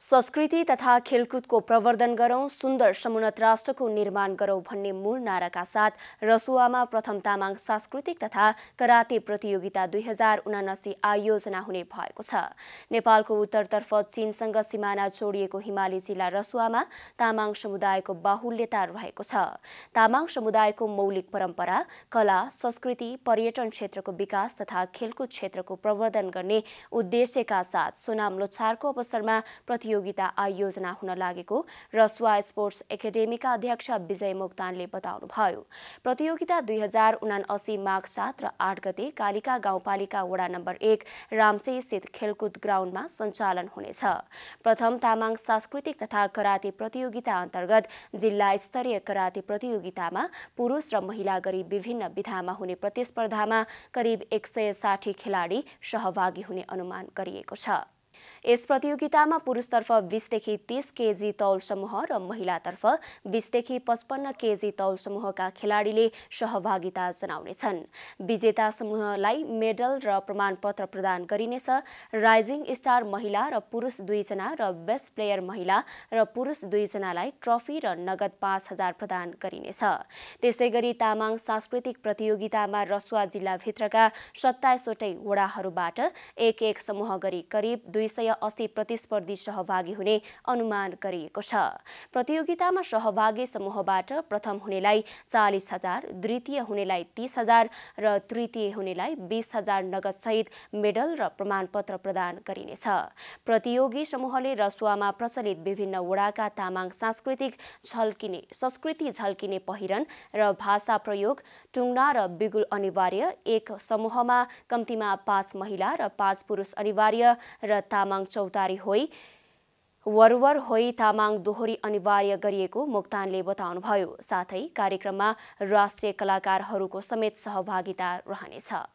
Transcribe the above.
संस्कृति तथा खेलकुदको प्रवर्धन गरौँ सुन्दर समुन्नत राष्ट्रको निर्माण गरौँ भन्ने मूल नाराका साथ रसुवामा प्रथम तामाङ सांस्कृतिक तथा कराते प्रतियोगिता दुई हजार उनासी आयोजना हुने भएको छ नेपालको उत्तरतर्फ चीनसँग सिमाना जोडिएको हिमाली जिल्ला रसुवामा तामाङ समुदायको बाहुल्यता रहेको छ तामाङ समुदायको मौलिक परम्परा कला संस्कृति पर्यटन क्षेत्रको विकास तथा खेलकुद क्षेत्रको प्रवर्धन गर्ने उद्देश्यका साथ सोनाम लोछारको अवसरमा प्रति प्रतियोगिता आयोजना हुन लागेको रसुवा स्पोर्ट्स एकाडेमीका अध्यक्ष विजय मोक्तानले बताउनुभयो प्रतियोगिता दुई हजार उना असी माघ सात र आठ गते कालिका गाउँपालिका वडा नम्बर एक रामसे स्थित खेलकुद ग्राउन्डमा सञ्चालन हुनेछ प्रथम तामाङ सांस्कृतिक तथा कराते प्रतियोगिता अन्तर्गत जिल्ला स्तरीय कराते प्रतियोगितामा पुरुष र महिला गरी विभिन्न विधामा हुने प्रतिस्पर्धामा करिब एक सय साठी खेलाडी सहभागी हुने अनुमान गरिएको छ यस प्रतियोगितामा पुरुषतर्फ बिसदेखि तीस केजी तौल समूह र महिलातर्फ बिसदेखि पचपन्न केजी तौल समूहका खेलाडीले सहभागिता जनाउनेछन् विजेता समूहलाई मेडल र प्रमाणपत्र प्रदान गरिनेछ राइजिङ स्टार महिला र पुरुष दुईजना र बेस्ट प्लेयर महिला र पुरुष दुईजनालाई ट्रफी र नगद पाँच हजार प्रदान गरिनेछ त्यसै गरी तामाङ सांस्कृतिक प्रतियोगितामा रसुवा जिल्लाभित्रका सत्ताइसवटै वडाहरूबाट एक एक समूह गरी करिब दुई सय अस्सी प्रतिस्पर्धी सहभागी हुने अनुमान गरिएको छ प्रतियोगितामा सहभागी समूहबाट प्रथम हुनेलाई चालिस हजार द्वितीय हुनेलाई तीस हजार र तृतीय हुनेलाई बिस हजार नगदसहित मेडल र प्रमाणपत्र प्रदान गरिनेछ प्रतियोगी समूहले रसुवामा प्रचलित विभिन्न वडाका तामाङ सांस्कृतिक झल्किने संस्कृति झल्किने पहिरन र भाषा प्रयोग टुङ्ना र बिगुल अनिवार्य एक समूहमा कम्तीमा पाँच महिला र पाँच पुरुष अनिवार्य र तामाङ तामाङ चौतारी होइ वरवर होइ तामाङ दोहोरी अनिवार्य गरिएको मोक्तानले बताउनुभयो साथै कार्यक्रममा राष्ट्रिय कलाकारहरूको समेत सहभागिता रहनेछ